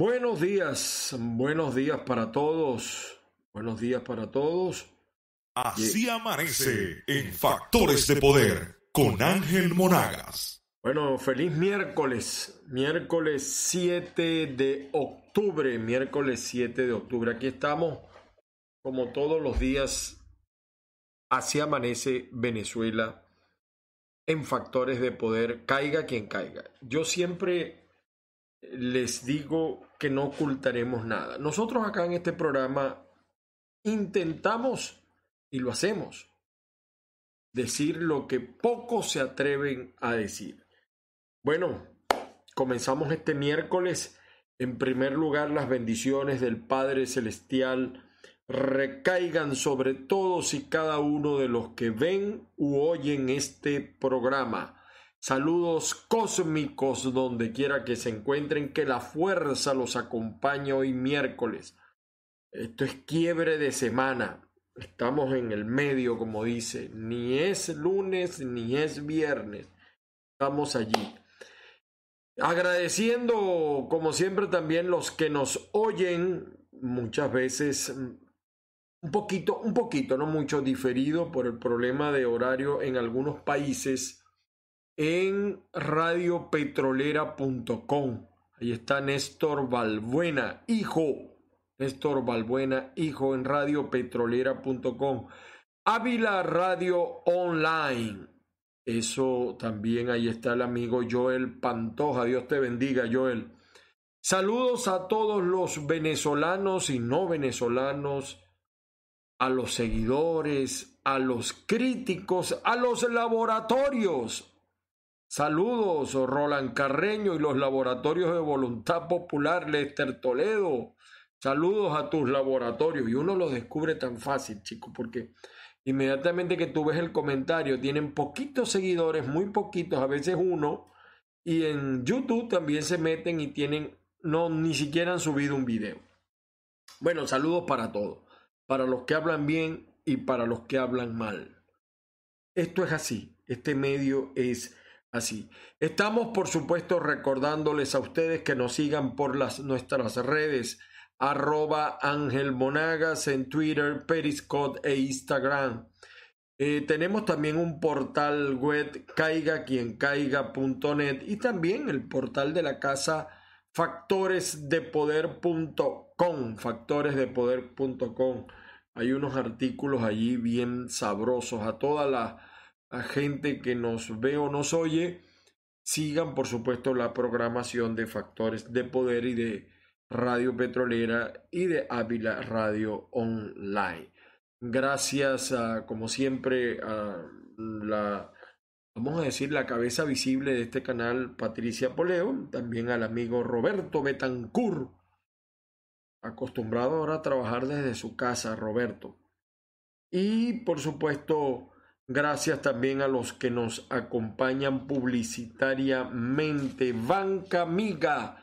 Buenos días, buenos días para todos. Buenos días para todos. Así amanece en Factores de Poder con Ángel Monagas. Bueno, feliz miércoles, miércoles 7 de octubre, miércoles 7 de octubre. Aquí estamos, como todos los días, así amanece Venezuela en Factores de Poder, caiga quien caiga. Yo siempre les digo que no ocultaremos nada. Nosotros acá en este programa intentamos, y lo hacemos, decir lo que pocos se atreven a decir. Bueno, comenzamos este miércoles. En primer lugar, las bendiciones del Padre Celestial recaigan sobre todos y cada uno de los que ven u oyen este programa Saludos cósmicos donde quiera que se encuentren, que la fuerza los acompañe hoy miércoles. Esto es quiebre de semana. Estamos en el medio, como dice. Ni es lunes ni es viernes. Estamos allí. Agradeciendo, como siempre, también los que nos oyen muchas veces mm, un poquito, un poquito, no mucho diferido por el problema de horario en algunos países en radiopetrolera.com. Ahí está Néstor Balbuena, hijo. Néstor Balbuena, hijo en radiopetrolera.com. Ávila Radio Online. Eso también, ahí está el amigo Joel Pantoja. Dios te bendiga, Joel. Saludos a todos los venezolanos y no venezolanos, a los seguidores, a los críticos, a los laboratorios, Saludos, Roland Carreño y los laboratorios de voluntad popular, Lester Toledo. Saludos a tus laboratorios. Y uno los descubre tan fácil, chicos, porque inmediatamente que tú ves el comentario, tienen poquitos seguidores, muy poquitos, a veces uno. Y en YouTube también se meten y tienen, no, ni siquiera han subido un video. Bueno, saludos para todos, para los que hablan bien y para los que hablan mal. Esto es así, este medio es así. Estamos, por supuesto, recordándoles a ustedes que nos sigan por las, nuestras redes, arroba Monagas en Twitter, Periscope e Instagram. Eh, tenemos también un portal web caigaquiencaiga.net y también el portal de la casa factoresdepoder.com, factoresdepoder.com. Hay unos artículos allí bien sabrosos a todas las a gente que nos ve o nos oye, sigan por supuesto la programación de Factores de Poder y de Radio Petrolera y de Ávila Radio Online. Gracias a, como siempre, a la, vamos a decir, la cabeza visible de este canal, Patricia Poleo, también al amigo Roberto Betancourt, acostumbrado ahora a trabajar desde su casa, Roberto. Y por supuesto, Gracias también a los que nos acompañan publicitariamente. Banca Amiga,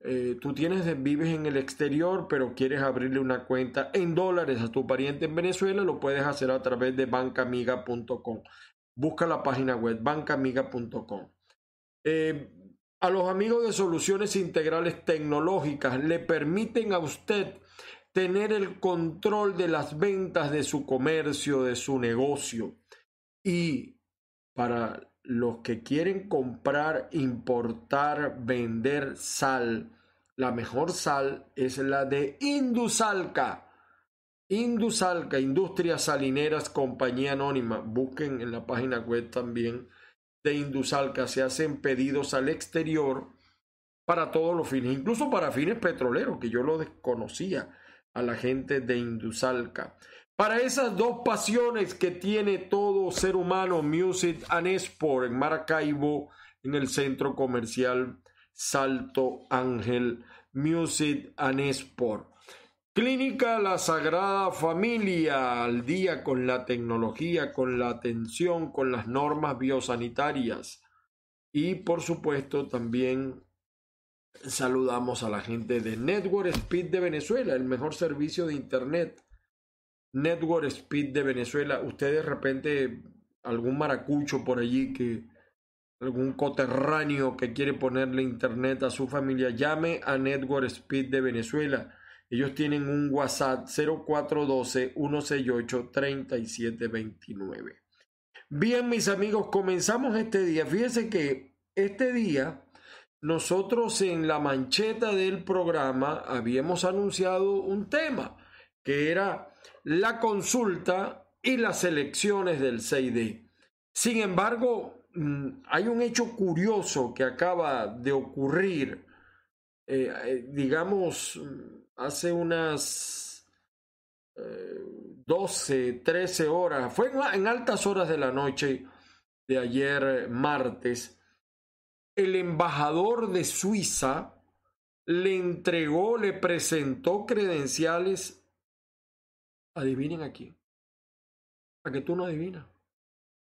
eh, tú tienes, vives en el exterior, pero quieres abrirle una cuenta en dólares a tu pariente en Venezuela, lo puedes hacer a través de bancamiga.com. Busca la página web bancamiga.com. Eh, a los amigos de soluciones integrales tecnológicas le permiten a usted tener el control de las ventas de su comercio, de su negocio. Y para los que quieren comprar, importar, vender sal, la mejor sal es la de Indusalca. Indusalca, Industrias Salineras, compañía anónima. Busquen en la página web también de Indusalca. Se hacen pedidos al exterior para todos los fines, incluso para fines petroleros, que yo lo desconocía a la gente de Indusalca. Para esas dos pasiones que tiene todo ser Humano Music and Sport en Maracaibo, en el centro comercial Salto Ángel Music and Sport. Clínica La Sagrada Familia, al día con la tecnología, con la atención, con las normas biosanitarias. Y por supuesto también saludamos a la gente de Network Speed de Venezuela, el mejor servicio de Internet Network Speed de Venezuela, usted de repente, algún maracucho por allí que algún coterráneo que quiere ponerle internet a su familia, llame a Network Speed de Venezuela. Ellos tienen un WhatsApp 0412-168-3729. Bien, mis amigos, comenzamos este día. Fíjense que este día nosotros en la mancheta del programa habíamos anunciado un tema que era la consulta y las elecciones del CID. Sin embargo, mm, hay un hecho curioso que acaba de ocurrir, eh, eh, digamos, mm, hace unas 12, eh, 13 horas, fue en altas horas de la noche de ayer martes, el embajador de Suiza le entregó, le presentó credenciales Adivinen aquí, quién. A que tú no adivinas.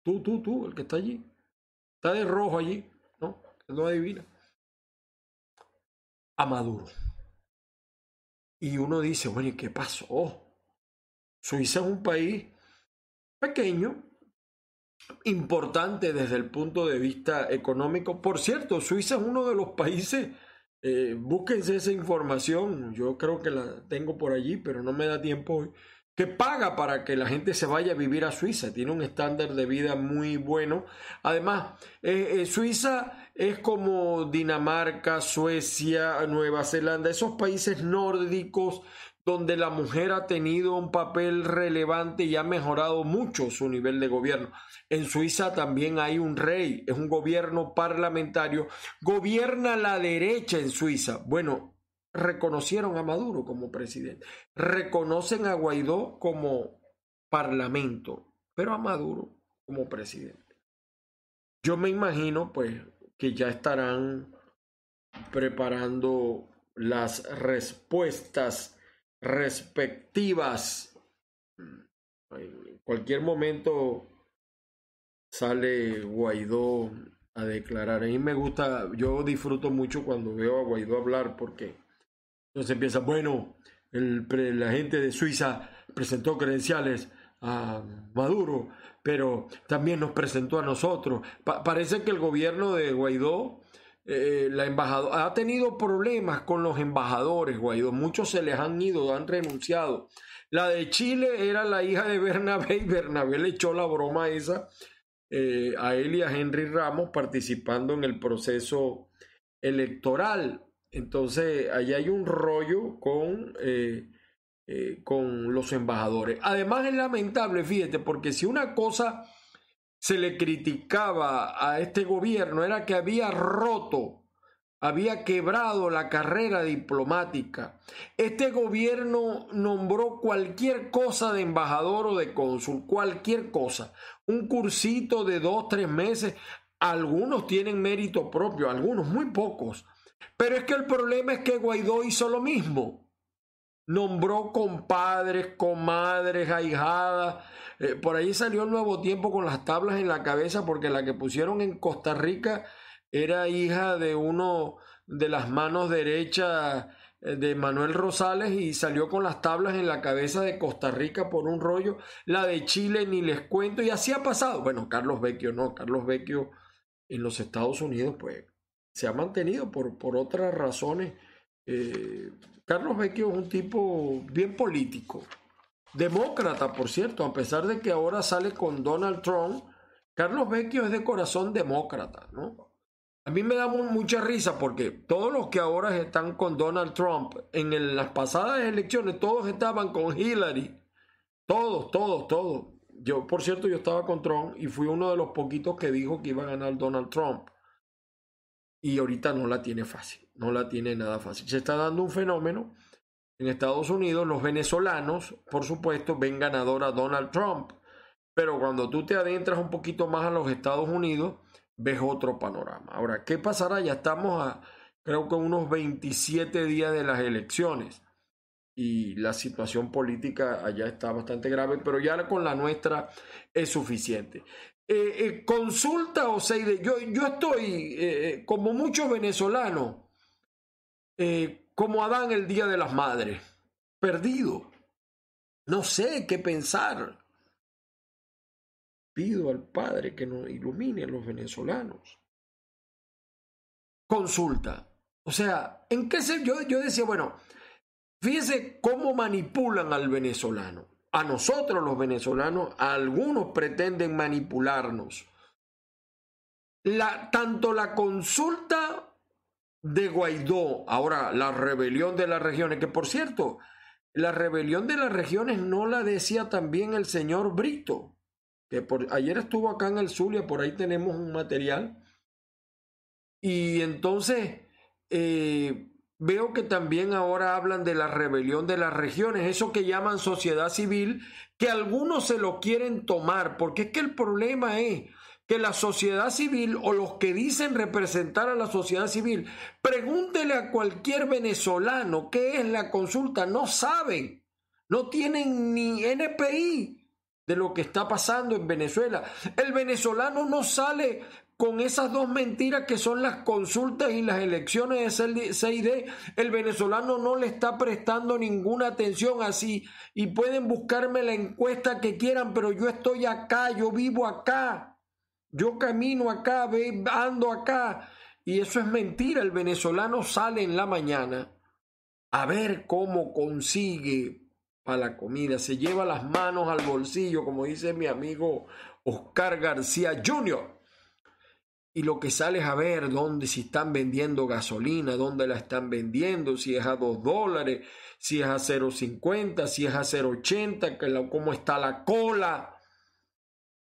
Tú, tú, tú, el que está allí. Está de rojo allí, ¿no? Que no adivina. A Maduro. Y uno dice, bueno, ¿qué pasó? Suiza es un país pequeño, importante desde el punto de vista económico. Por cierto, Suiza es uno de los países, eh, búsquense esa información, yo creo que la tengo por allí, pero no me da tiempo hoy que paga para que la gente se vaya a vivir a Suiza. Tiene un estándar de vida muy bueno. Además, eh, eh, Suiza es como Dinamarca, Suecia, Nueva Zelanda, esos países nórdicos donde la mujer ha tenido un papel relevante y ha mejorado mucho su nivel de gobierno. En Suiza también hay un rey, es un gobierno parlamentario, gobierna la derecha en Suiza. Bueno, reconocieron a Maduro como presidente, reconocen a Guaidó como parlamento, pero a Maduro como presidente. Yo me imagino pues que ya estarán preparando las respuestas respectivas. En cualquier momento sale Guaidó a declarar. A mí me gusta, yo disfruto mucho cuando veo a Guaidó hablar porque entonces empieza, bueno, el, la gente de Suiza presentó credenciales a Maduro, pero también nos presentó a nosotros. parece que el gobierno de Guaidó, eh, la ha tenido problemas con los embajadores, Guaidó. Muchos se les han ido, han renunciado. La de Chile era la hija de Bernabé y Bernabé le echó la broma esa eh, a él y a Henry Ramos participando en el proceso electoral. Entonces, ahí hay un rollo con, eh, eh, con los embajadores. Además, es lamentable, fíjate, porque si una cosa se le criticaba a este gobierno era que había roto, había quebrado la carrera diplomática. Este gobierno nombró cualquier cosa de embajador o de cónsul, cualquier cosa. Un cursito de dos, tres meses. Algunos tienen mérito propio, algunos, muy pocos pero es que el problema es que Guaidó hizo lo mismo. Nombró compadres, comadres, ahijadas. Eh, por ahí salió el nuevo tiempo con las tablas en la cabeza porque la que pusieron en Costa Rica era hija de uno de las manos derechas eh, de Manuel Rosales y salió con las tablas en la cabeza de Costa Rica por un rollo, la de Chile ni les cuento y así ha pasado. Bueno, Carlos Vecchio no, Carlos Vecchio en los Estados Unidos pues se ha mantenido por, por otras razones. Eh, Carlos Vecchio es un tipo bien político, demócrata, por cierto, a pesar de que ahora sale con Donald Trump, Carlos Vecchio es de corazón demócrata, ¿no? A mí me da mucha risa porque todos los que ahora están con Donald Trump, en las pasadas elecciones todos estaban con Hillary, todos, todos, todos. Yo, por cierto, yo estaba con Trump y fui uno de los poquitos que dijo que iba a ganar Donald Trump y ahorita no la tiene fácil, no la tiene nada fácil. Se está dando un fenómeno en Estados Unidos, los venezolanos, por supuesto, ven ganador a Donald Trump, pero cuando tú te adentras un poquito más a los Estados Unidos, ves otro panorama. Ahora, ¿qué pasará? Ya estamos a, creo que unos 27 días de las elecciones y la situación política allá está bastante grave, pero ya con la nuestra es suficiente. Eh, eh, consulta o yo, yo estoy eh, como muchos venezolanos, como Adán el Día de las Madres, perdido. No sé qué pensar. Pido al Padre que nos ilumine a los venezolanos. Consulta. O sea, ¿en qué se... Yo, yo decía, bueno, fíjense cómo manipulan al venezolano a nosotros los venezolanos, algunos pretenden manipularnos. La, tanto la consulta de Guaidó, ahora la rebelión de las regiones, que por cierto, la rebelión de las regiones no la decía también el señor Brito, que por, ayer estuvo acá en el Zulia, por ahí tenemos un material. Y entonces, eh, veo que también ahora hablan de la rebelión de las regiones, eso que llaman sociedad civil, que algunos se lo quieren tomar, porque es que el problema es que la sociedad civil o los que dicen representar a la sociedad civil, pregúntele a cualquier venezolano qué es la consulta, no saben, no tienen ni NPI de lo que está pasando en Venezuela. El venezolano no sale con esas dos mentiras que son las consultas y las elecciones de CID, el venezolano no le está prestando ninguna atención así. Y pueden buscarme la encuesta que quieran, pero yo estoy acá, yo vivo acá, yo camino acá, ando acá. Y eso es mentira, el venezolano sale en la mañana a ver cómo consigue para la comida, se lleva las manos al bolsillo, como dice mi amigo Oscar García Jr y lo que sale es a ver dónde si están vendiendo gasolina, dónde la están vendiendo, si es a 2 dólares, si es a 0,50, si es a 0,80, cómo está la cola.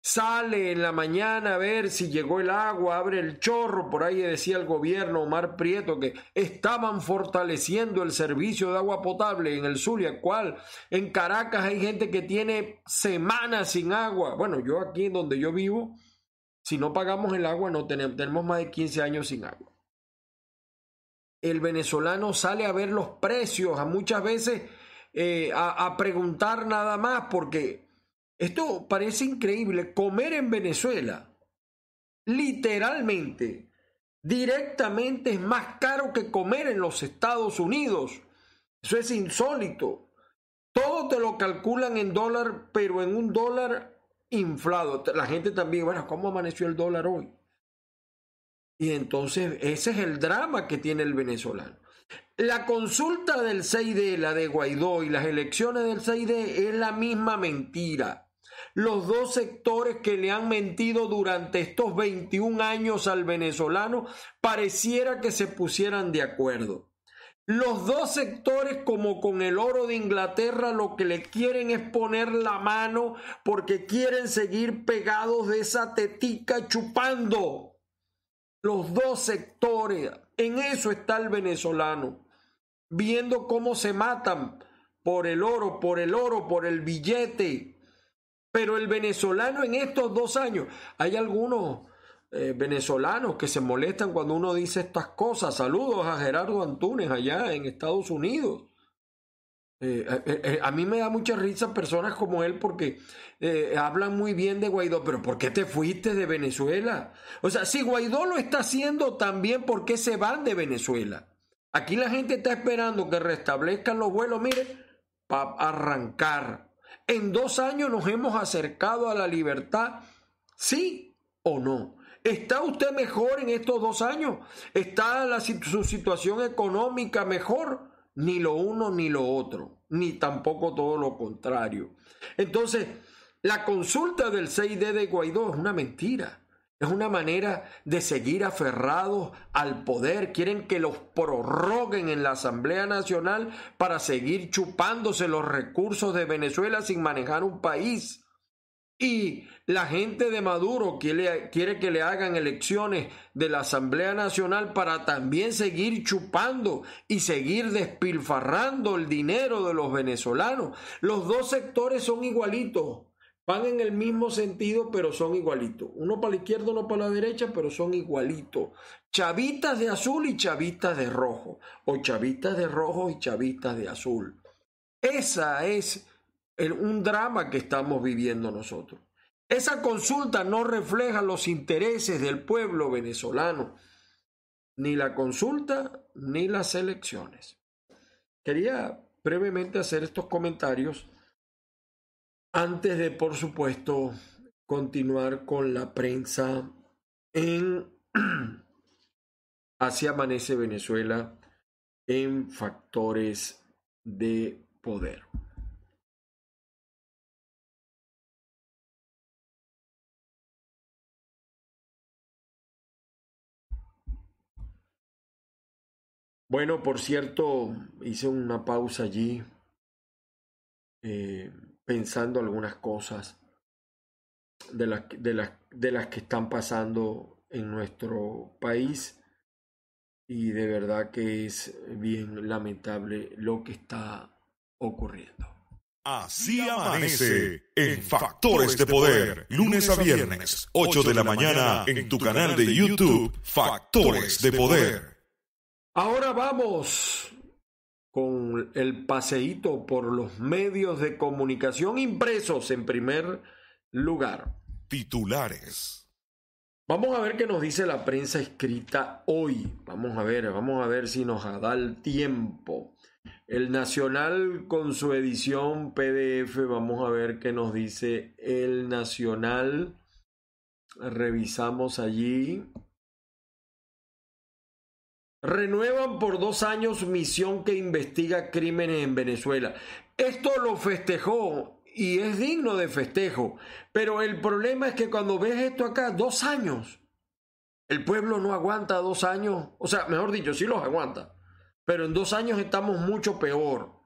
Sale en la mañana a ver si llegó el agua, abre el chorro, por ahí decía el gobierno Omar Prieto que estaban fortaleciendo el servicio de agua potable en el Zulia, cual en Caracas hay gente que tiene semanas sin agua. Bueno, yo aquí donde yo vivo, si no pagamos el agua, no tenemos, más de 15 años sin agua. El venezolano sale a ver los precios, a muchas veces eh, a, a preguntar nada más, porque esto parece increíble. Comer en Venezuela, literalmente, directamente es más caro que comer en los Estados Unidos. Eso es insólito. Todo te lo calculan en dólar, pero en un dólar inflado. La gente también, bueno, ¿cómo amaneció el dólar hoy? Y entonces ese es el drama que tiene el venezolano. La consulta del 6D, la de Guaidó y las elecciones del 6D es la misma mentira. Los dos sectores que le han mentido durante estos 21 años al venezolano pareciera que se pusieran de acuerdo. Los dos sectores, como con el oro de Inglaterra, lo que le quieren es poner la mano porque quieren seguir pegados de esa tetica chupando. Los dos sectores, en eso está el venezolano, viendo cómo se matan por el oro, por el oro, por el billete. Pero el venezolano en estos dos años, hay algunos eh, venezolanos que se molestan cuando uno dice estas cosas. Saludos a Gerardo Antunes allá en Estados Unidos. Eh, eh, a mí me da mucha risa personas como él porque hablan muy bien de Guaidó, pero ¿por qué te fuiste de Venezuela? O sea, si Guaidó lo está haciendo también, ¿por qué se van de Venezuela? Aquí la gente está esperando que restablezcan los vuelos, mire, para arrancar. En dos años nos hemos acercado a la libertad, sí o no. ¿Está usted mejor en estos dos años? ¿Está su situación económica mejor? Ni lo uno ni lo otro, ni tampoco todo lo contrario. Entonces, la consulta del 6 de Guaidó es una mentira. Es una manera de seguir aferrados al poder. Quieren que los prorroguen en la Asamblea Nacional para seguir chupándose los recursos de Venezuela sin manejar un país. Y la gente de Maduro quiere, que le hagan elecciones de la Asamblea Nacional para también seguir chupando y seguir despilfarrando el dinero de los venezolanos. Los dos sectores son igualitos, van en el mismo sentido, pero son igualitos. Uno para la izquierda, uno para la derecha, pero son igualitos. Chavitas de azul y chavitas de rojo, o chavitas de rojo y chavitas de azul. Esa es en un drama que estamos viviendo nosotros. Esa consulta no refleja los intereses del pueblo venezolano, ni la consulta ni las elecciones. Quería brevemente hacer estos comentarios antes de, por supuesto, continuar con la prensa en Así amanece Venezuela en factores de poder. Bueno, por cierto, hice una pausa allí eh, pensando algunas cosas de las, de, las, de las que están pasando en nuestro país y de verdad que es bien lamentable lo que está ocurriendo. Así amanece en Factores de Poder, lunes a viernes, 8 de la mañana, en tu canal de YouTube, Factores de Poder. Ahora vamos con el paseíto por los medios de comunicación impresos en primer lugar. Titulares. Vamos a ver qué nos dice la prensa escrita hoy. Vamos a ver, vamos a ver si nos da el tiempo. El Nacional con su edición PDF, vamos a ver qué nos dice el Nacional. Revisamos allí. Renuevan por dos años misión que investiga crímenes en Venezuela. Esto lo festejó y es digno de festejo. Pero el problema es que cuando ves esto acá, dos años, el pueblo no aguanta dos años. O sea, mejor dicho, sí los aguanta. Pero en dos años estamos mucho peor.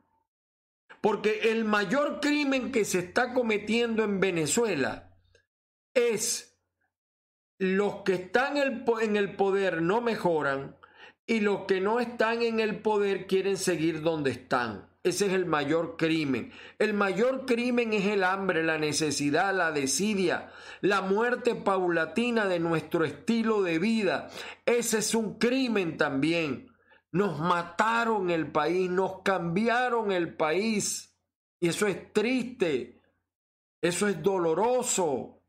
Porque el mayor crimen que se está cometiendo en Venezuela es los que están en el poder no mejoran y los que no están en el poder quieren seguir donde están. Ese es el mayor crimen. El mayor crimen es el hambre, la necesidad, la desidia, la muerte paulatina de nuestro estilo de vida. Ese es un crimen también. Nos mataron el país, nos cambiaron el país. Y eso es triste, eso es doloroso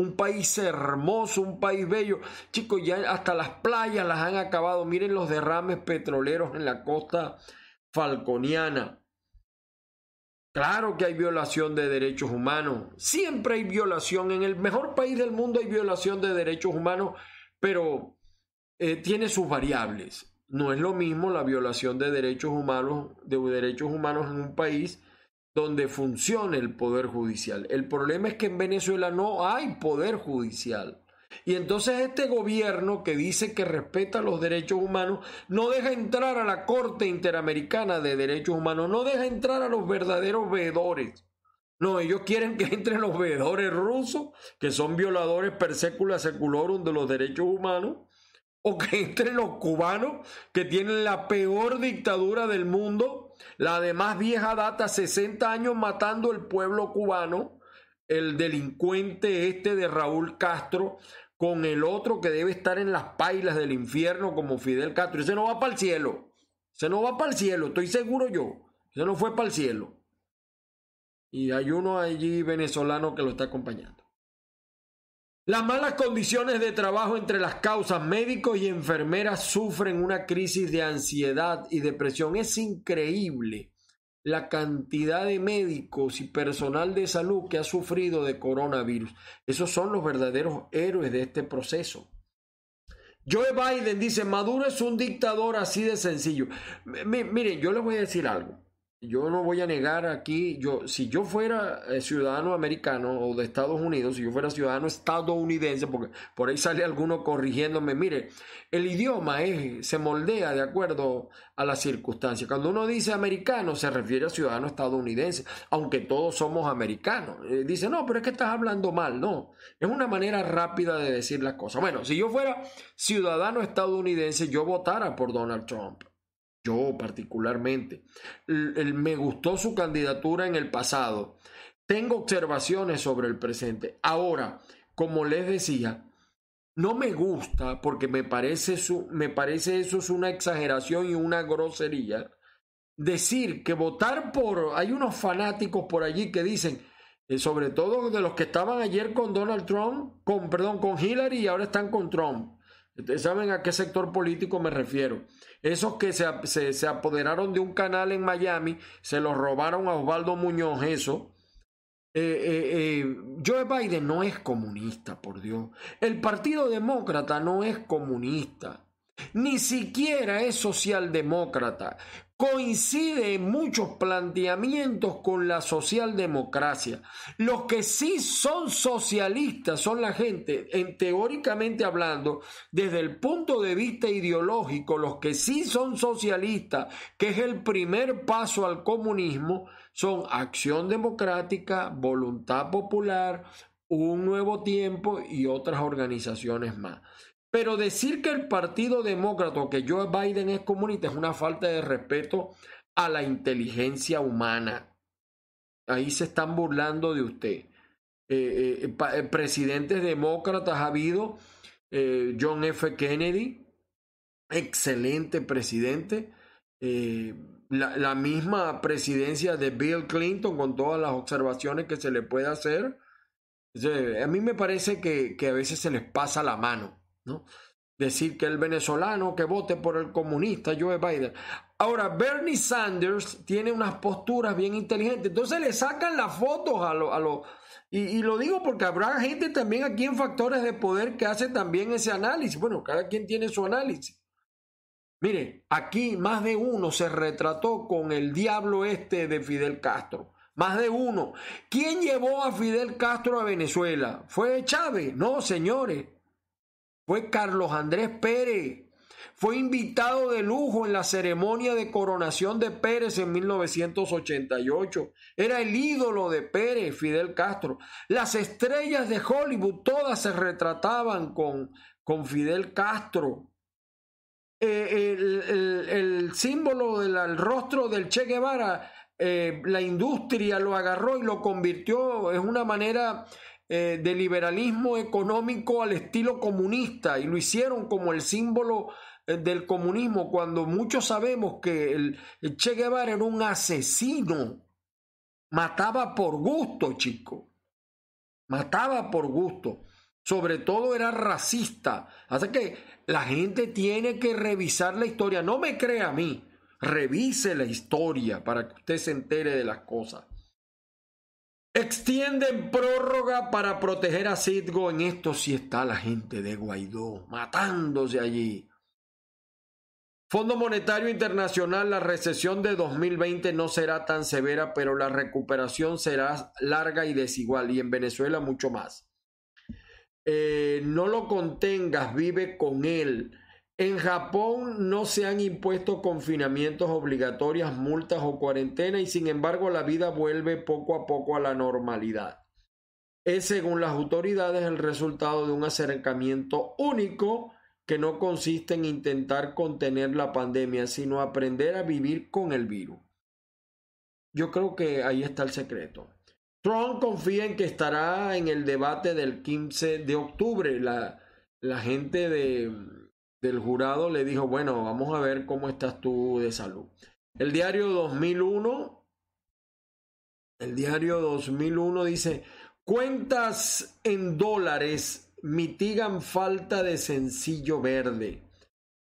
un país hermoso, un país bello. Chicos, ya hasta las playas las han acabado. Miren los derrames petroleros en la costa falconiana. Claro que hay violación de derechos humanos. Siempre hay violación. En el mejor país del mundo hay violación de derechos humanos, pero eh, tiene sus variables. No es lo mismo la violación de derechos humanos, de derechos humanos en un país donde funcione el poder judicial. El problema es que en Venezuela no hay poder judicial. Y entonces este gobierno que dice que respeta los derechos humanos no deja entrar a la Corte Interamericana de Derechos Humanos, no deja entrar a los verdaderos veedores. No, ellos quieren que entren los veedores rusos, que son violadores per secula seculorum de los derechos humanos, o que entren los cubanos, que tienen la peor dictadura del mundo, la de vieja data, 60 años matando el pueblo cubano, el delincuente este de Raúl Castro, con el otro que debe estar en las pailas del infierno como Fidel Castro. Ese no va para el cielo. Ese no va para el cielo, estoy seguro yo. Ese no fue para el cielo. Y hay uno allí venezolano que lo está acompañando. Las malas condiciones de trabajo entre las causas médicos y enfermeras sufren una crisis de ansiedad y depresión. Es increíble la cantidad de médicos y personal de salud que ha sufrido de coronavirus. Esos son los verdaderos héroes de este proceso. Joe Biden dice, Maduro es un dictador así de sencillo. miren, yo les voy a decir algo yo no voy a negar aquí, yo, si yo fuera eh, ciudadano americano o de Estados Unidos, si yo fuera ciudadano estadounidense, porque por ahí sale alguno corrigiéndome, mire, el idioma se moldea de acuerdo a las circunstancias. Cuando uno dice americano, se refiere a ciudadano estadounidense, aunque todos somos americanos. Eh, dice, no, pero es que estás hablando mal, no. Es una manera rápida de decir las cosas. Bueno, si yo fuera ciudadano estadounidense, yo votara por Donald Trump yo particularmente. Me gustó su candidatura en el pasado. Tengo observaciones sobre el presente. Ahora, como les decía, no me gusta porque me parece, su, me parece eso es una exageración y una grosería. Decir que votar por... Hay unos fanáticos por allí que dicen, eh, sobre todo de los que estaban ayer con Donald Trump, con, perdón, con Hillary y ahora están con Trump Ustedes saben a qué sector político me refiero. Esos que se, apoderaron de un canal en Miami, se los robaron a Osvaldo Muñoz, eso. Eh, eh, eh, Joe Biden no es comunista, por Dios. El Partido Demócrata no es comunista ni siquiera es socialdemócrata. Coincide en muchos planteamientos con la socialdemocracia. Los que sí son socialistas son la gente, en, teóricamente hablando, desde el punto de vista ideológico, los que sí son socialistas, que es el primer paso al comunismo, son acción democrática, voluntad popular, un nuevo tiempo y otras organizaciones más. Pero decir que el Partido Demócrata o que Joe Biden es comunista es una falta de respeto a la inteligencia humana. Ahí se están burlando de usted. Eh, eh, eh, presidentes demócratas ha habido, John F. Kennedy, excelente presidente, la, misma presidencia de Bill Clinton con todas las observaciones que se le puede hacer. A mí me parece que a veces se les pasa la mano. Decir que el venezolano que vote por el comunista Joe Biden. Ahora, Bernie Sanders tiene unas posturas bien inteligentes. Entonces le sacan las fotos a los... A lo, y, y, lo digo porque habrá gente también aquí en Factores de Poder que hace también ese análisis. Bueno, cada quien tiene su análisis. Mire, aquí más de uno se retrató con el diablo este de Fidel Castro. Más de uno. ¿Quién llevó a Fidel Castro a Venezuela? ¿Fue Chávez? No, señores fue Carlos Andrés Pérez. Fue invitado de lujo en la ceremonia de coronación de Pérez en 1988. Era el ídolo de Pérez, Fidel Castro. Las estrellas de Hollywood todas se retrataban con, con Fidel Castro. Eh, el, símbolo del rostro del Che Guevara, eh, la industria lo agarró y lo convirtió, en una manera eh, de liberalismo económico al estilo comunista y lo hicieron como el símbolo eh, del comunismo cuando muchos sabemos que el, Che Guevara era un asesino, mataba por gusto, chico, mataba por gusto sobre todo era racista. Así que la gente tiene que revisar la historia. No me crea a mí, revise la historia para que usted se entere de las cosas. Extienden prórroga para proteger a Citgo. En esto sí está la gente de Guaidó, matándose allí. Fondo Monetario Internacional, la recesión de 2020 no será tan severa, pero la recuperación será larga y desigual, y en Venezuela mucho más. Eh, no lo contengas, vive con él. En Japón no se han impuesto confinamientos obligatorios, multas o cuarentena y sin embargo la vida vuelve poco a poco a la normalidad. Es según las autoridades el resultado de un acercamiento único que no consiste en intentar contener la pandemia, sino aprender a vivir con el virus. Yo creo que ahí está el secreto. Trump confía en que estará en el debate del 15 de octubre. La, la gente de, del jurado le dijo, bueno, vamos a ver cómo estás tú de salud. El diario 2001, el diario 2001 dice, cuentas en dólares mitigan falta de sencillo verde.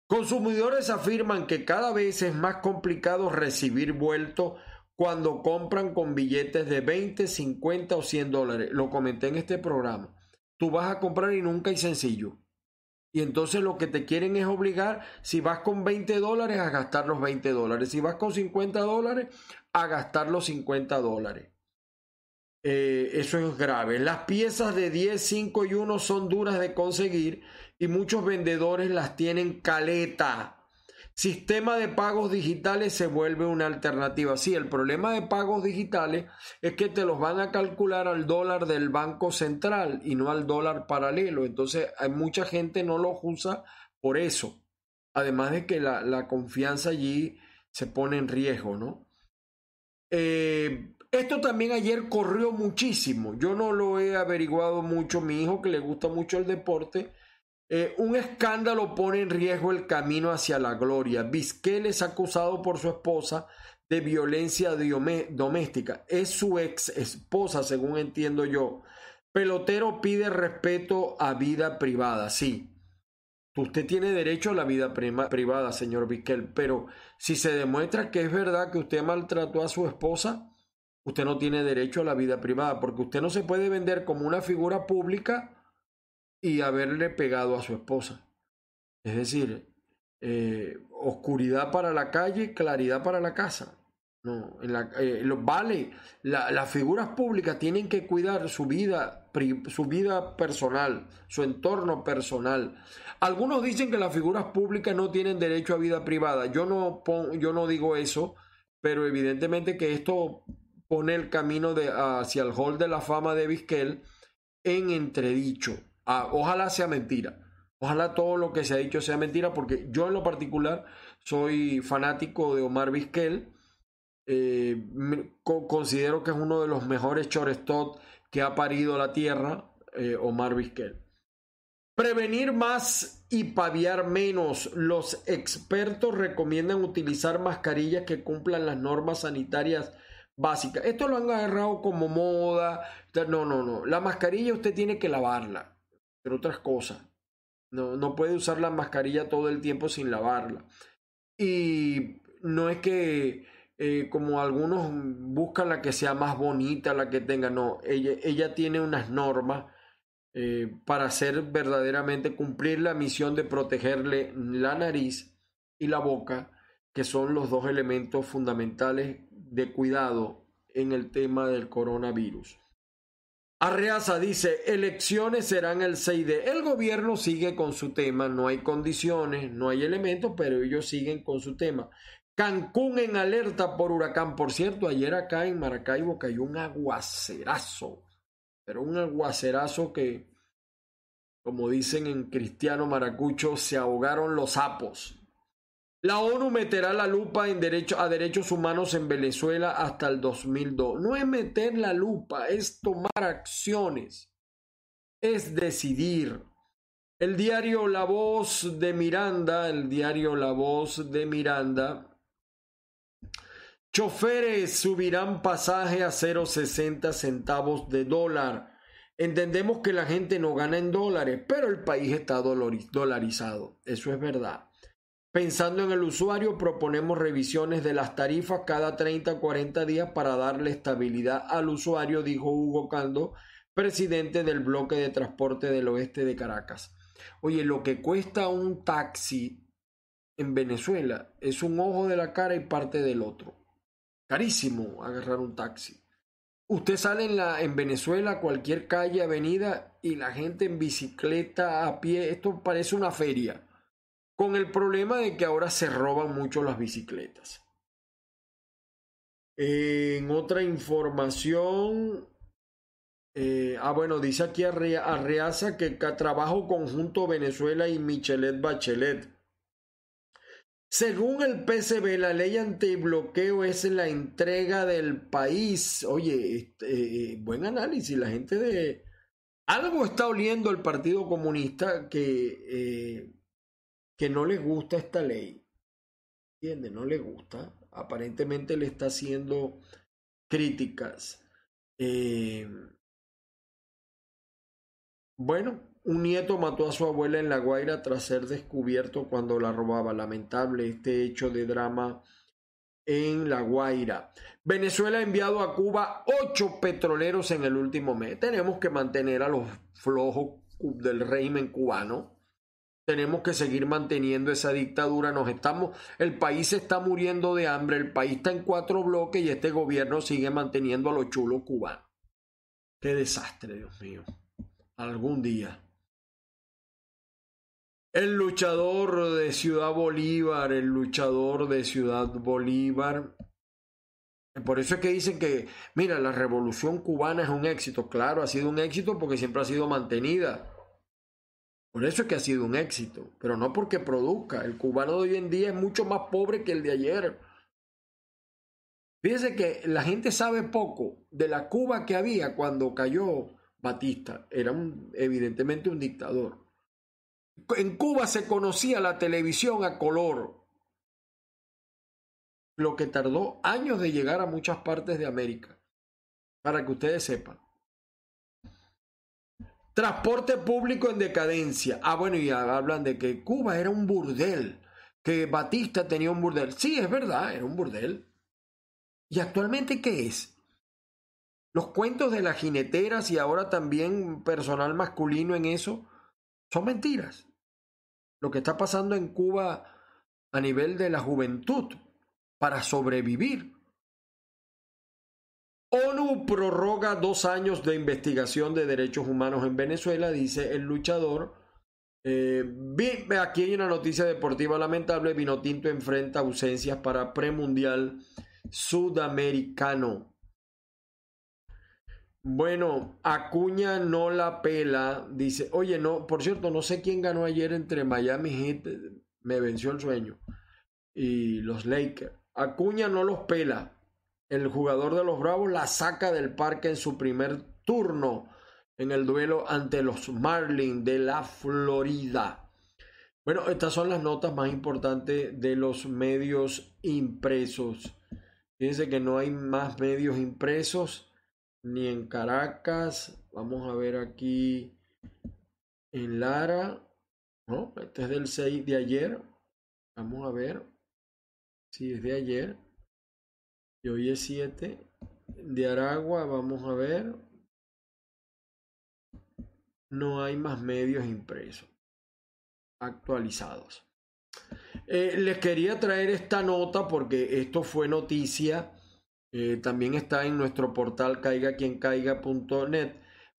Consumidores afirman que cada vez es más complicado recibir vuelto cuando compran con billetes de 20, 50 o 100 dólares. Lo comenté en este programa. Tú vas a comprar y nunca hay sencillo. Y entonces lo que te quieren es obligar, si vas con 20 dólares, a gastar los 20 dólares. Si vas con 50 dólares, a gastar los 50 dólares. Eh, eso es grave. Las piezas de 10, 5 y 1 son duras de conseguir y muchos vendedores las tienen caleta. Sistema de pagos digitales se vuelve una alternativa. Sí, el problema de pagos digitales es que te los van a calcular al dólar del Banco Central y no al dólar paralelo. Entonces, hay mucha gente no los usa por eso. Además de que la, confianza allí se pone en riesgo, ¿no? Eh, esto también ayer corrió muchísimo. Yo no lo he averiguado mucho. Mi hijo, que le gusta mucho el deporte, eh, un escándalo pone en riesgo el camino hacia la gloria. Vizquel es acusado por su esposa de violencia doméstica. Es su ex esposa, según entiendo yo. Pelotero pide respeto a vida privada. Sí, usted tiene derecho a la vida privada, señor Vizquel, pero si se demuestra que es verdad que usted maltrató a su esposa, usted no tiene derecho a la vida privada, porque usted no se puede vender como una figura pública y haberle pegado a su esposa. Es decir, eh, oscuridad para la calle, claridad para la casa. No, eh, vale, las figuras públicas tienen que cuidar su vida, su vida personal, su entorno personal. Algunos dicen que las figuras públicas no tienen derecho a vida privada. Yo no, yo no digo eso, pero evidentemente que esto pone el camino de, hacia el hall de la fama de Bisquel en entredicho. Ah, ojalá sea mentira. Ojalá todo lo que se ha dicho sea mentira, porque yo en lo particular soy fanático de Omar Vizquel. Eh, considero que es uno de los mejores shortstop que ha parido la tierra, eh, Omar Vizquel. Prevenir más y paviar menos. Los expertos recomiendan utilizar mascarillas que cumplan las normas sanitarias básicas. Esto lo han agarrado como moda. No, no, no. La mascarilla usted tiene que lavarla otras cosas. No, puede usar la mascarilla todo el tiempo sin lavarla. Y no es que eh, como algunos buscan la que sea más bonita, la que tenga, no, ella, ella tiene unas normas eh, para hacer verdaderamente cumplir la misión de protegerle la nariz y la boca, que son los dos elementos fundamentales de cuidado en el tema del coronavirus. Arreaza dice, elecciones serán el 6 de... El gobierno sigue con su tema, no hay condiciones, no hay elementos, pero ellos siguen con su tema. Cancún en alerta por huracán. Por cierto, ayer acá en Maracaibo cayó un aguacerazo, pero un aguacerazo que, como dicen en cristiano maracucho, se ahogaron los sapos. La ONU meterá la lupa en derecho, a derechos humanos en Venezuela hasta el 2002. No es meter la lupa, es tomar acciones, es decidir. El diario La Voz de Miranda, el diario La Voz de Miranda, choferes subirán pasaje a 0,60 centavos de dólar. Entendemos que la gente no gana en dólares, pero el país está dolarizado. Eso es verdad. Pensando en el usuario, proponemos revisiones de las tarifas cada 30 o 40 días para darle estabilidad al usuario, dijo Hugo Caldo, presidente del bloque de transporte del oeste de Caracas. Oye, lo que cuesta un taxi en Venezuela es un ojo de la cara y parte del otro. Carísimo agarrar un taxi. Usted sale en, la, en Venezuela, cualquier calle, avenida, y la gente en bicicleta, a pie, esto parece una feria con el problema de que ahora se roban mucho las bicicletas. En otra información, eh, ah bueno, dice aquí Arreaza que trabajo conjunto Venezuela y Michelet Bachelet. Según el PCB, la ley antibloqueo es la entrega del país. Oye, este, eh, buen análisis. La gente de... Algo está oliendo el Partido Comunista que eh, que no le gusta esta ley, ¿entiende? No le gusta, aparentemente le está haciendo críticas. Eh, bueno, un nieto mató a su abuela en La Guaira tras ser descubierto cuando la robaba. Lamentable este hecho de drama en La Guaira. Venezuela ha enviado a Cuba ocho petroleros en el último mes. Tenemos que mantener a los flojos del régimen cubano tenemos que seguir manteniendo esa dictadura. Nos estamos, el país está muriendo de hambre, el país está en cuatro bloques y este gobierno sigue manteniendo a los chulos cubanos. Qué desastre, Dios mío. Algún día. El luchador de Ciudad Bolívar, el luchador de Ciudad Bolívar. Por eso es que dicen que, mira, la revolución cubana es un éxito. Claro, ha sido un éxito porque siempre ha sido mantenida por eso es que ha sido un éxito, pero no porque produzca. El cubano de hoy en día es mucho más pobre que el de ayer. Fíjense que la gente sabe poco de la Cuba que había cuando cayó Batista. Era evidentemente un dictador. En Cuba se conocía la televisión a color, lo que tardó años de llegar a muchas partes de América, para que ustedes sepan. Transporte público en decadencia. Ah, bueno, y hablan de que Cuba era un burdel, que Batista tenía un burdel. Sí, es verdad, era un burdel. ¿Y actualmente qué es? Los cuentos de las jineteras y ahora también personal masculino en eso son mentiras. Lo que está pasando en Cuba a nivel de la juventud para sobrevivir ONU prorroga dos años de investigación de derechos humanos en Venezuela, dice el luchador. Eh, aquí hay una noticia deportiva lamentable. Vinotinto enfrenta ausencias para premundial sudamericano. Bueno, Acuña no la pela. Dice, oye, no, por cierto, no sé quién ganó ayer entre Miami Heat. Me venció el sueño. Y los Lakers. Acuña no los pela el jugador de los Bravos la saca del parque en su primer turno en el duelo ante los Marlins de la Florida. Bueno, estas son las notas más importantes de los medios impresos. Fíjense que no hay más medios impresos ni en Caracas. Vamos a ver aquí en Lara. No, este es del 6 de ayer. Vamos a ver si es de ayer. Y hoy es 7 de Aragua, vamos a ver. No hay más medios impresos actualizados. Eh, les quería traer esta nota porque esto fue noticia. Eh, también está en nuestro portal caiga quien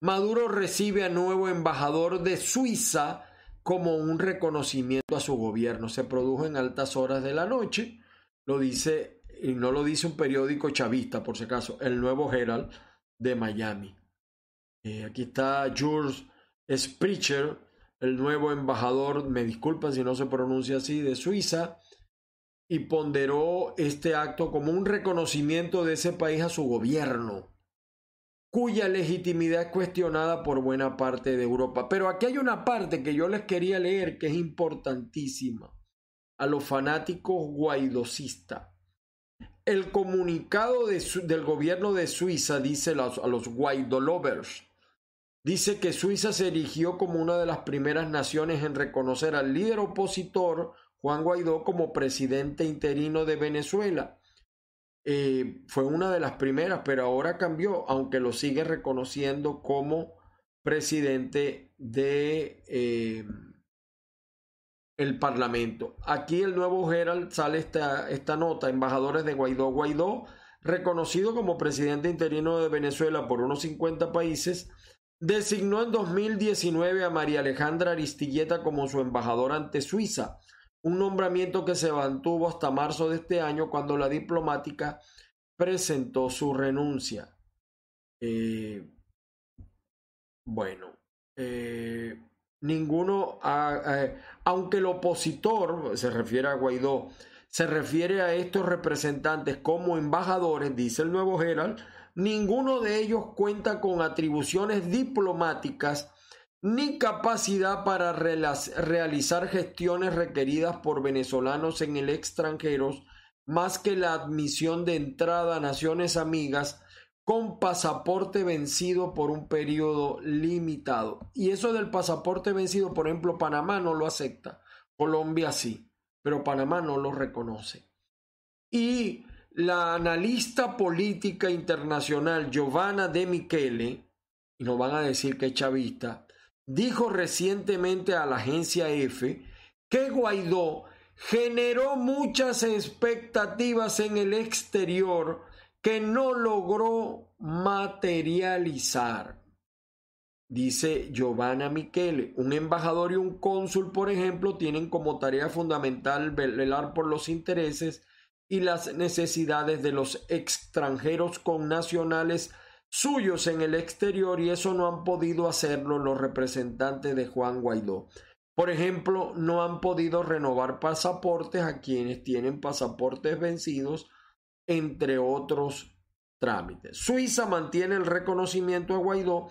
Maduro recibe a nuevo embajador de Suiza como un reconocimiento a su gobierno. Se produjo en altas horas de la noche, lo dice y no lo dice un periódico chavista, por si acaso, el Nuevo Herald de Miami. Eh, aquí está George Sprecher, el nuevo embajador, me disculpan si no se pronuncia así, de Suiza, y ponderó este acto como un reconocimiento de ese país a su gobierno, cuya legitimidad es cuestionada por buena parte de Europa. Pero aquí hay una parte que yo les quería leer que es importantísima a los fanáticos guaidosistas. El comunicado del gobierno de Suiza dice a los Guaidolovers, dice que Suiza se erigió como una de las primeras naciones en reconocer al líder opositor Juan Guaidó como presidente interino de Venezuela. Eh, fue una de las primeras, pero ahora cambió, aunque lo sigue reconociendo como presidente de eh, el Parlamento. Aquí el nuevo Gerald sale esta, esta nota, embajadores de Guaidó. Guaidó, reconocido como presidente interino de Venezuela por unos 50 países, designó en 2019 a María Alejandra Aristilleta como su embajadora ante Suiza, un nombramiento que se mantuvo hasta marzo de este año cuando la diplomática presentó su renuncia. Eh, bueno. Eh, ninguno, aunque el opositor, se refiere a Guaidó, se refiere a estos representantes como embajadores, dice el nuevo Gerald, ninguno de ellos cuenta con atribuciones diplomáticas ni capacidad para realizar gestiones requeridas por venezolanos en el extranjero, más que la admisión de entrada a naciones amigas con pasaporte vencido por un periodo limitado. Y eso del pasaporte vencido, por ejemplo, Panamá no lo acepta, Colombia sí, pero Panamá no lo reconoce. Y la analista política internacional Giovanna de Michele, y nos van a decir que es chavista, dijo recientemente a la agencia EFE que Guaidó generó muchas expectativas en el exterior que no logró materializar. Dice Giovanna Michele, un embajador y un cónsul, por ejemplo, tienen como tarea fundamental velar por los intereses y las necesidades de los extranjeros con nacionales suyos en el exterior y eso no han podido hacerlo los representantes de Juan Guaidó. Por ejemplo, no han podido renovar pasaportes a quienes tienen pasaportes vencidos entre otros trámites. Suiza mantiene el reconocimiento a Guaidó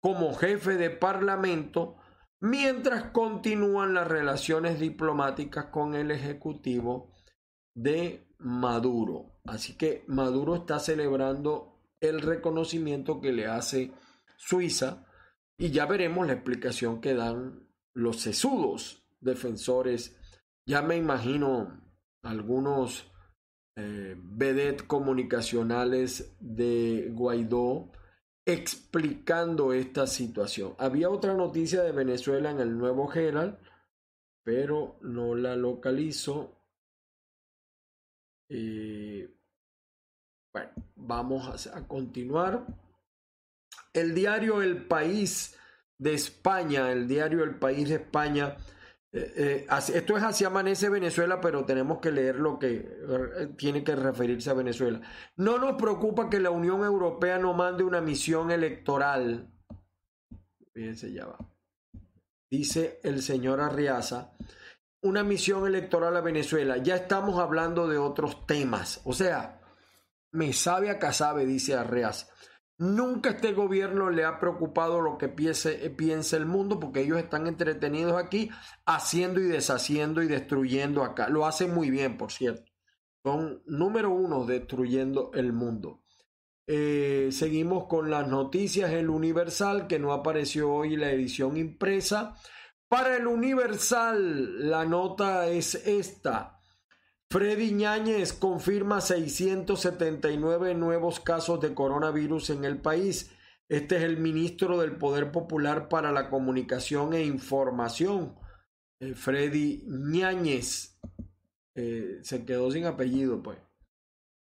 como jefe de parlamento mientras continúan las relaciones diplomáticas con el Ejecutivo de Maduro. Así que Maduro está celebrando el reconocimiento que le hace Suiza y ya veremos la explicación que dan los sesudos defensores. Ya me imagino algunos eh, vedet comunicacionales de Guaidó explicando esta situación. Había otra noticia de Venezuela en el Nuevo Herald, pero no la localizo. Eh, bueno, vamos a continuar. El diario El País de España, el diario El País de España, eh, eh, esto es así amanece Venezuela, pero tenemos que leer lo que eh, tiene que referirse a Venezuela. No nos preocupa que la Unión Europea no mande una misión electoral. Fíjense, ya va. Dice el señor Arriaza, una misión electoral a Venezuela. Ya estamos hablando de otros temas. O sea, me sabe a casabe, dice Arriaza. Nunca este gobierno le ha preocupado lo que eh, piense, el mundo porque ellos están entretenidos aquí haciendo y deshaciendo y destruyendo acá. Lo hacen muy bien, por cierto. Son número uno destruyendo el mundo. Eh, seguimos con las noticias. El Universal, que no apareció hoy la edición impresa. Para el Universal, la nota es esta. Freddy Ñáñez confirma 679 nuevos casos de coronavirus en el país. Este es el ministro del Poder Popular para la Comunicación e Información, eh, Freddy Ñáñez. Eh, se quedó sin apellido, pues.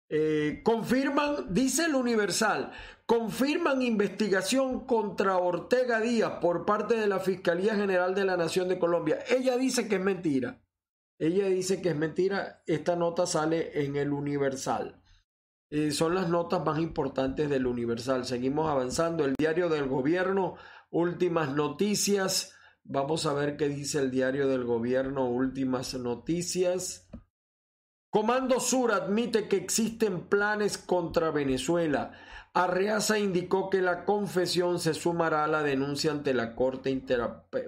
Eh, confirman, dice el Universal, confirman investigación contra Ortega Díaz por parte de la Fiscalía General de la Nación de Colombia. Ella dice que es mentira. Ella dice que es mentira. Esta nota sale en el Universal. Eh, son las notas más importantes del Universal. Seguimos avanzando. El diario del gobierno, últimas noticias. Vamos a ver qué dice el diario del gobierno, últimas noticias. Comando Sur admite que existen planes contra Venezuela. Arreaza indicó que la confesión se sumará a la denuncia ante la Corte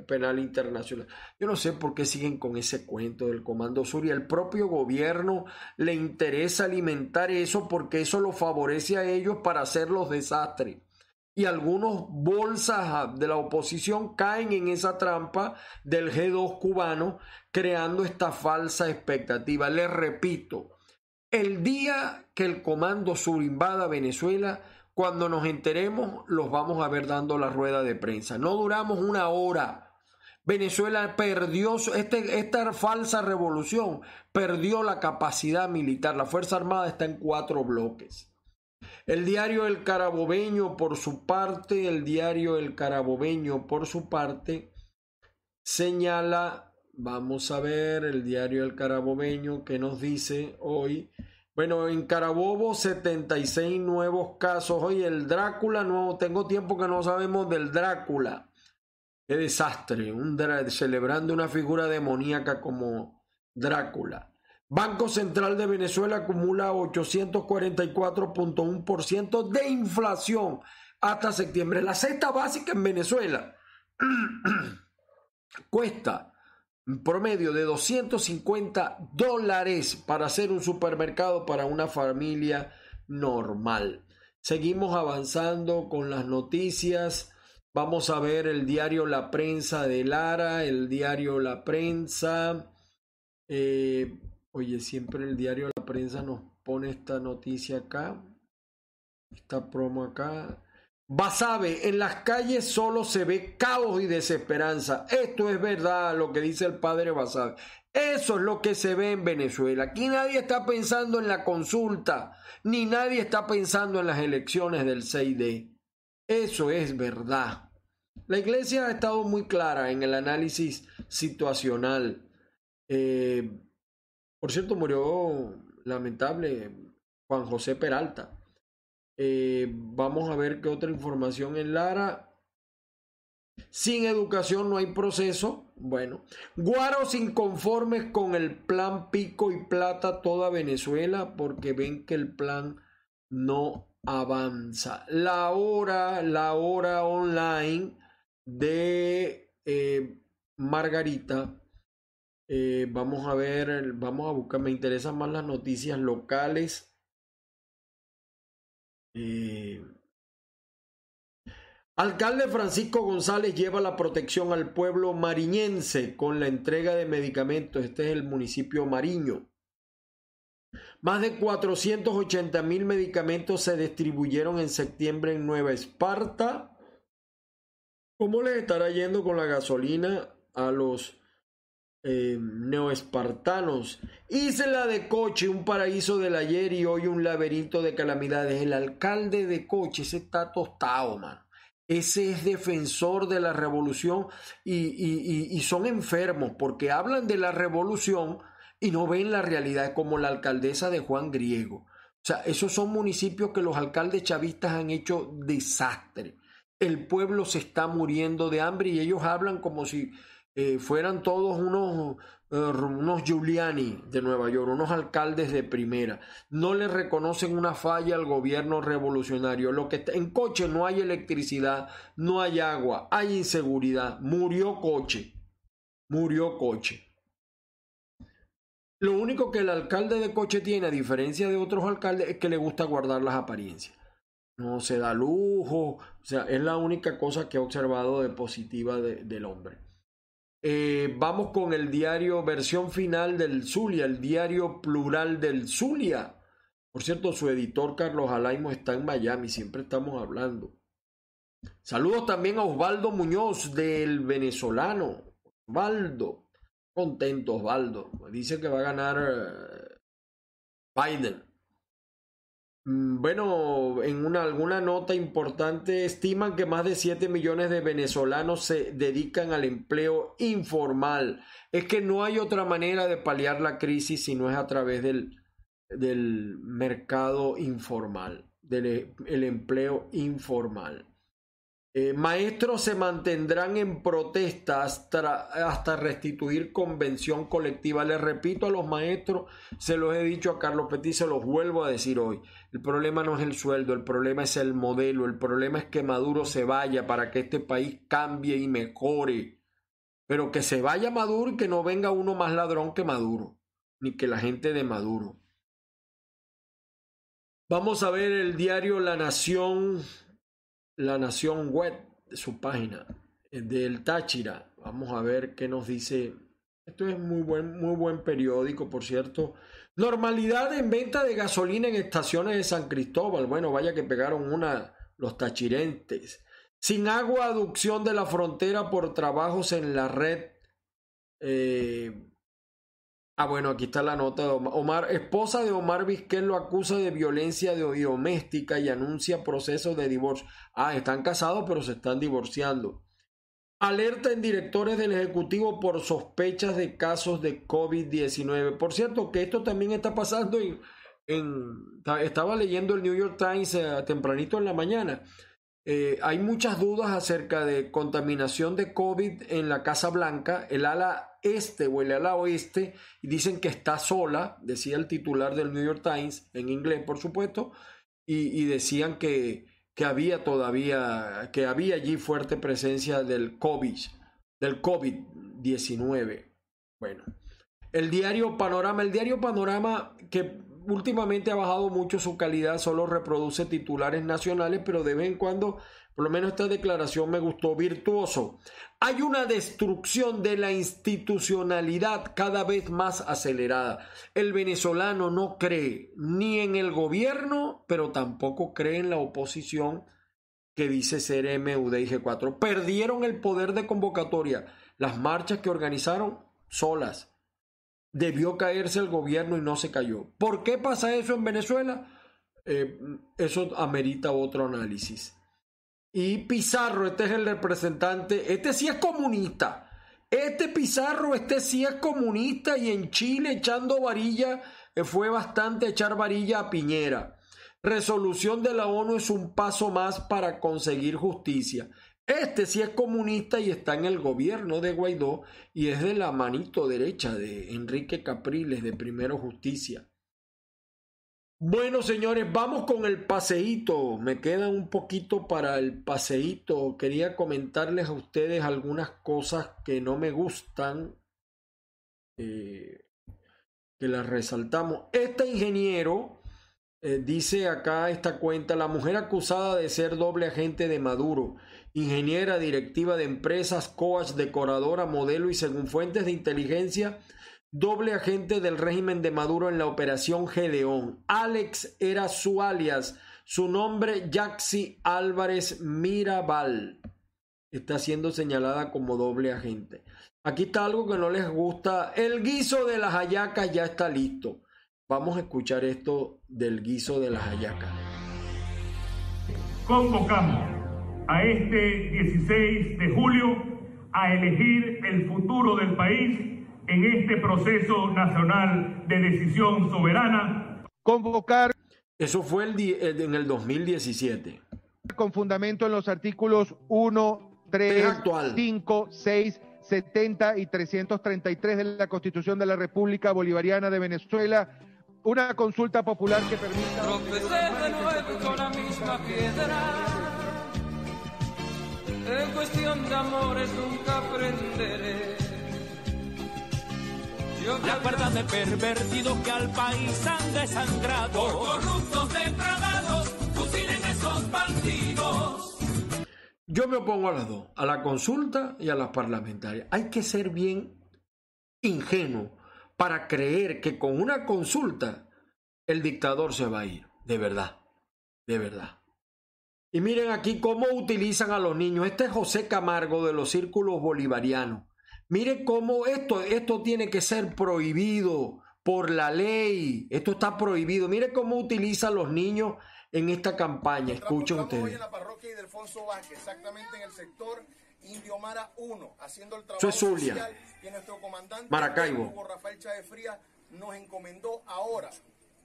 Penal Internacional. Yo no sé por qué siguen con ese cuento del Comando Sur y al propio gobierno le interesa alimentar eso porque eso lo favorece a ellos para hacer los desastres. Y algunos bolsas de la oposición caen en esa trampa del G2 cubano creando esta falsa expectativa. Les repito, el día que el Comando Sur invada Venezuela, cuando nos enteremos, los vamos a ver dando la rueda de prensa. No duramos una hora. Venezuela perdió, este, esta falsa revolución perdió la capacidad militar. La Fuerza Armada está en cuatro bloques. El diario El Carabobeño, por su parte, el diario El Carabobeño, por su parte, señala, vamos a ver, el diario El Carabobeño que nos dice hoy, bueno, en Carabobo 76 nuevos casos. hoy. el Drácula, nuevo. tengo tiempo que no sabemos del Drácula. Qué desastre, un celebrando una figura demoníaca como Drácula. Banco Central de Venezuela acumula 844.1% de inflación hasta septiembre. La cesta básica en Venezuela cuesta promedio de 250 dólares para hacer un supermercado para una familia normal. Seguimos avanzando con las noticias. Vamos a ver el diario La Prensa de Lara, el diario La Prensa. Eh, oye, siempre el diario La Prensa nos pone esta noticia acá, esta promo acá. Basabe, en las calles solo se ve caos y desesperanza. Esto es verdad lo que dice el padre Basabe. Eso es lo que se ve en Venezuela. Aquí nadie está pensando en la consulta, ni nadie está pensando en las elecciones del 6D. Eso es verdad. La iglesia ha estado muy clara en el análisis situacional. Eh, por cierto, murió lamentable Juan José Peralta eh, vamos a ver qué otra información en Lara. Sin educación no hay proceso. Bueno, guaros inconformes con el plan pico y plata toda Venezuela porque ven que el plan no avanza. La hora, la hora online de eh, Margarita. Eh, vamos a ver, vamos a buscar, me interesan más las noticias locales. Alcalde Francisco González lleva la protección al pueblo mariñense con la entrega de medicamentos. Este es el municipio Mariño. Más de 480 mil medicamentos se distribuyeron en septiembre en Nueva Esparta. ¿Cómo les estará yendo con la gasolina a los Em, neoespartanos neoespartanos. la de Coche, un paraíso del ayer y hoy un laberinto de calamidades. El alcalde de Coche, ese está tostado, Ese es defensor de la revolución y, y, y son enfermos porque hablan de la revolución y no ven la realidad como la alcaldesa de Juan Griego. O sea, esos son municipios que los alcaldes chavistas han hecho desastre. El pueblo se está muriendo de hambre y ellos hablan como si eh, fueran todos unos, eh, unos Giuliani de Nueva York, unos alcaldes de primera. No le reconocen una falla al gobierno revolucionario. Lo que en coche no hay electricidad, no hay agua, hay inseguridad. Murió coche. Murió coche. Lo único que el alcalde de coche tiene, a diferencia de otros alcaldes, es que le gusta guardar las apariencias. No se da lujo. O sea, es la única cosa que he observado de positiva del hombre. Eh, vamos con el diario, versión final del Zulia, el diario plural del Zulia. Por cierto, su editor Carlos Alaimo está en Miami, siempre estamos hablando. Saludos también a Osvaldo Muñoz del venezolano. Osvaldo, contento Osvaldo. Dice que va a ganar eh, Biden. Mm, bueno, en una, alguna nota importante, estiman que más de 7 millones de venezolanos se dedican al empleo informal. Es que no hay otra manera de paliar la crisis si no es a través del, del mercado informal, del el empleo informal. Eh, maestros se mantendrán en protesta hasta, hasta, restituir convención colectiva. Les repito a los maestros, se los he dicho a Carlos Petit, se los vuelvo a decir hoy. El problema no es el sueldo, el problema es el modelo, el problema es que Maduro se vaya para que este país cambie y mejore. Pero que se vaya Maduro y que no venga uno más ladrón que Maduro, ni que la gente de Maduro. Vamos a ver el diario La Nación la Nación Web, su página eh, del Táchira. Vamos a ver qué nos dice. Esto es muy buen, muy buen periódico, por cierto. Normalidad en venta de gasolina en estaciones de San Cristóbal. Bueno, vaya que pegaron una los tachirentes. Sin agua, aducción de la frontera por trabajos en la red eh, Ah, bueno, aquí está la nota de Omar. esposa de Omar Vizquel lo acusa de violencia de doméstica y anuncia proceso de divorcio. Ah, están casados, pero se están divorciando. Alerta en directores del Ejecutivo por sospechas de casos de COVID-19. Por cierto, que esto también está pasando en, Estaba leyendo el New York Times eh, tempranito en la mañana. Eh, hay muchas dudas acerca de contaminación de COVID en la Casa Blanca. El ala este huele a la oeste y dicen que está sola, decía el titular del New York Times, en inglés por supuesto, y, decían que, que, había todavía, que había allí fuerte presencia del COVID, del COVID-19. Bueno, el diario Panorama, el diario Panorama que últimamente ha bajado mucho su calidad, solo reproduce titulares nacionales, pero de vez en cuando por lo menos esta declaración me gustó, virtuoso. Hay una destrucción de la institucionalidad cada vez más acelerada. El venezolano no cree ni en el gobierno, pero tampoco cree en la oposición que dice ser MUD y G4. Perdieron el poder de convocatoria. Las marchas que organizaron solas. Debió caerse el gobierno y no se cayó. ¿Por qué pasa eso en Venezuela? Eh, eso amerita otro análisis. Y Pizarro, este es el representante, este sí es comunista. Este Pizarro, este sí es comunista y en Chile echando varilla, eh, fue bastante echar varilla a Piñera. Resolución de la ONU es un paso más para conseguir justicia. Este sí es comunista y está en el gobierno de Guaidó y es de la manito derecha de Enrique Capriles de Primero Justicia. Bueno, señores, vamos con el paseíto. Me queda un poquito para el paseíto. Quería comentarles a ustedes algunas cosas que no me gustan, eh, que las resaltamos. Este ingeniero eh, dice acá esta cuenta, la mujer acusada de ser doble agente de Maduro, ingeniera, directiva de empresas, coach, decoradora, modelo y según fuentes de inteligencia, doble agente del régimen de Maduro en la operación Gedeón. Alex era su alias, su nombre Jaxi Álvarez Mirabal. Está siendo señalada como doble agente. Aquí está algo que no les gusta. El guiso de las hallacas ya está listo. Vamos a escuchar esto del guiso de las hallacas. Convocamos a este 16 de julio a elegir el futuro del país en este proceso nacional de decisión soberana. Convocar. Eso fue el eh, en el 2017. Con fundamento en los artículos 1, 3, 5, 6, 70 y 333 de la Constitución de la República Bolivariana de Venezuela, una consulta popular que permita... con la misma piedra, en cuestión de amores nunca aprenderé que al país corruptos Yo me opongo a las dos, a la consulta y a las parlamentarias. Hay que ser bien ingenuo para creer que con una consulta el dictador se va a ir, de verdad, de verdad. Y miren aquí cómo utilizan a los niños. Este es José Camargo de los círculos bolivarianos Mire cómo esto, esto tiene que ser prohibido por la ley. Esto está prohibido. Mire cómo utilizan los niños en esta campaña. Escuchen ustedes. Hoy en la parroquia de Ildefonso Vázquez, exactamente en el sector Indio Mara 1, haciendo el trabajo es Zulia. social que nuestro comandante Maracaibo. Rafael Chávez Fría nos encomendó ahora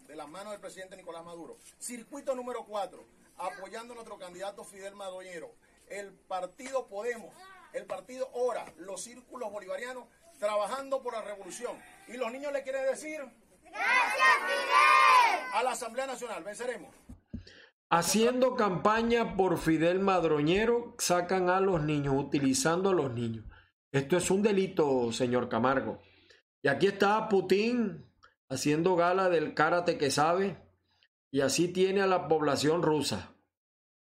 de las manos del presidente Nicolás Maduro. Circuito número 4, apoyando a nuestro candidato Fidel Madoñero. El partido Podemos el partido ORA, los círculos bolivarianos, trabajando por la revolución. Y los niños le quieren decir... Gracias, Fidel. A la Asamblea Nacional, venceremos. Haciendo campaña por Fidel Madroñero, sacan a los niños, utilizando a los niños. Esto es un delito, señor Camargo. Y aquí está Putin haciendo gala del karate que sabe y así tiene a la población rusa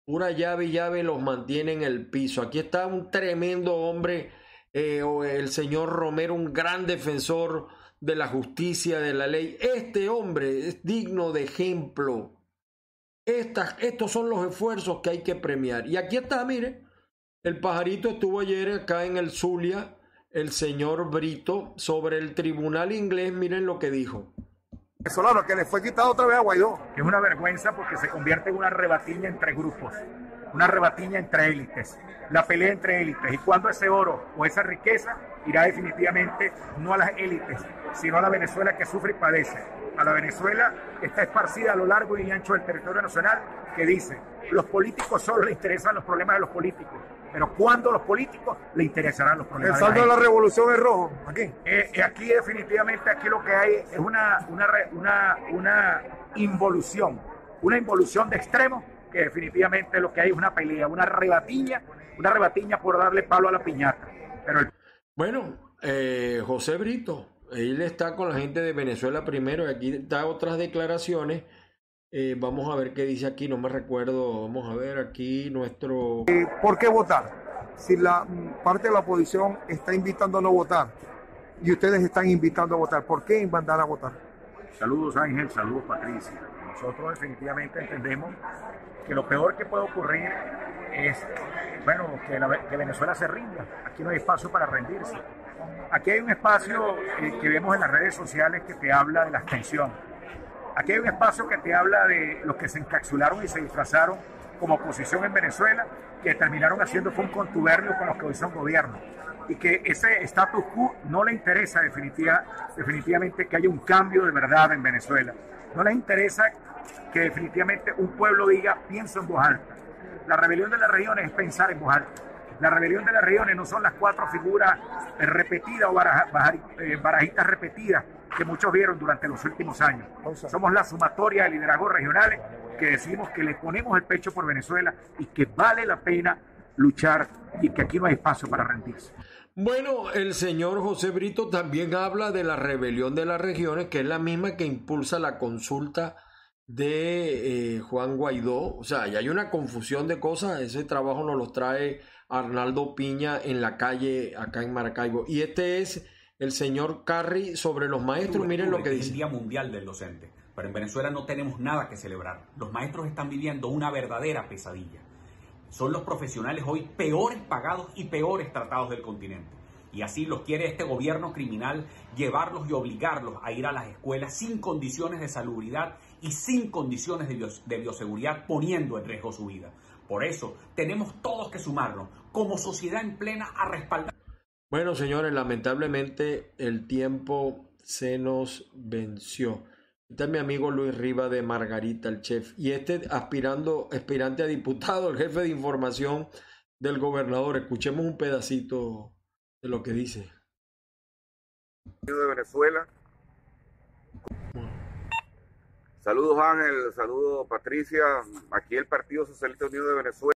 una llave y llave los mantiene en el piso. Aquí está un tremendo hombre, eh, el señor Romero, un gran defensor de la justicia, de la ley. Este hombre es digno de ejemplo. Estas, estos son los esfuerzos que hay que premiar. Y aquí está, mire, el pajarito estuvo ayer acá en el Zulia, el señor Brito, sobre el tribunal inglés, miren lo que dijo venezolano que le fue quitado otra vez a Guaidó. Es una vergüenza porque se convierte en una rebatiña entre grupos, una rebatiña entre élites, la pelea entre élites. Y cuando ese oro o esa riqueza irá definitivamente no a las élites, sino a la Venezuela que sufre y padece. A la Venezuela que está esparcida a lo largo y ancho del territorio nacional que dice, los políticos solo les interesan los problemas de los políticos pero ¿cuándo los políticos le interesarán los problemas? El saldo de la, revolución es rojo, aquí. Eh, eh, aquí definitivamente, aquí lo que hay es una, una, una, involución, una involución de extremo, que definitivamente lo que hay es una pelea, una rebatiña, una rebatiña por darle palo a la piñata. Pero Bueno, eh, José Brito, él está con la gente de Venezuela primero, y aquí da otras declaraciones eh, vamos a ver qué dice aquí, no me recuerdo. Vamos a ver aquí nuestro. Eh, ¿Por qué votar? Si la mm, parte de la oposición está invitando a no votar y ustedes están invitando a votar, ¿por qué mandar a votar? Saludos Ángel, saludos Patricia. Nosotros definitivamente entendemos que lo peor que puede ocurrir es, bueno, que, Venezuela se rinda. Aquí no hay espacio para rendirse. Aquí hay un espacio eh, que vemos en las redes sociales que te habla de la extensión. Aquí hay un espacio que te habla de los que se encapsularon y se disfrazaron como oposición en Venezuela, que terminaron haciendo fue un contubernio con los que hoy son gobierno. Y que ese status quo no le interesa definitiva, definitivamente que haya un cambio de verdad en Venezuela. No le interesa que definitivamente un pueblo diga pienso en voz alta. La rebelión de las regiones es pensar en voz alta. La rebelión de las regiones no son las cuatro figuras eh, repetidas o eh, barajitas repetidas que muchos vieron durante los últimos años. Somos la sumatoria de liderazgos regionales que decimos que le ponemos el pecho por Venezuela y que vale la pena luchar y que aquí no hay espacio para rendirse. Bueno, el señor José Brito también habla de la rebelión de las regiones, que es la misma que impulsa la consulta de eh, Juan Guaidó. O sea, y hay una confusión de cosas. Ese trabajo nos lo trae Arnaldo Piña en la calle acá en Maracaibo. Y este es el señor Carri sobre los maestros. Miren lo que dice. el Día Mundial del Docente, pero en Venezuela no tenemos nada que celebrar. Los maestros están viviendo una verdadera pesadilla. Son los profesionales hoy peores pagados y peores tratados del continente. Y así los quiere este gobierno criminal llevarlos y obligarlos a ir a las escuelas sin condiciones de salubridad y sin condiciones de bioseguridad, poniendo en riesgo su vida. Por eso tenemos todos que sumarnos como sociedad en plena a respaldar. Bueno, señores, lamentablemente el tiempo se nos venció. Este mi amigo Luis Riva de Margarita, el chef. Y este aspirando, aspirante a diputado, el jefe de información del gobernador. Escuchemos un pedacito de lo que dice. De Venezuela. Saludos Ángel, saludos Patricia. Aquí el Partido Socialista Unido de Venezuela.